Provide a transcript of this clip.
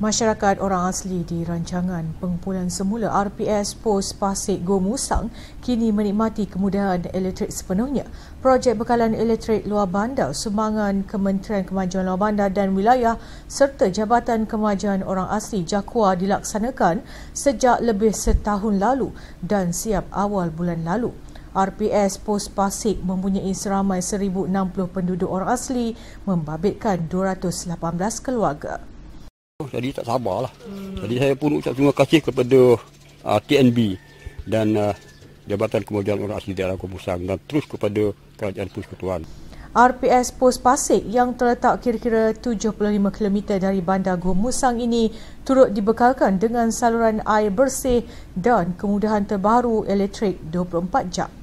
Masyarakat orang asli di rancangan pengumpulan semula RPS Pos Pasir Gomusang kini menikmati kemudahan elektrik sepenuhnya. Projek bekalan elektrik luar bandar, sumbangan Kementerian Kemajuan Luar Bandar dan Wilayah serta Jabatan Kemajuan Orang Asli Jakua dilaksanakan sejak lebih setahun lalu dan siap awal bulan lalu. RPS Pos Pasik mempunyai seramai 1,060 penduduk orang asli membabitkan 218 keluarga jadi tak sabarlah. Hmm. Jadi saya pun ucap terima kasih kepada uh, ah, TNB dan uh, Jabatan Kemajuan Orang Asli Daerah Kumpusang dan terus kepada Kerajaan Persekutuan. RPS Pos Pasik yang terletak kira-kira 75km dari Bandar Gomusang ini turut dibekalkan dengan saluran air bersih dan kemudahan terbaru elektrik 24 jam.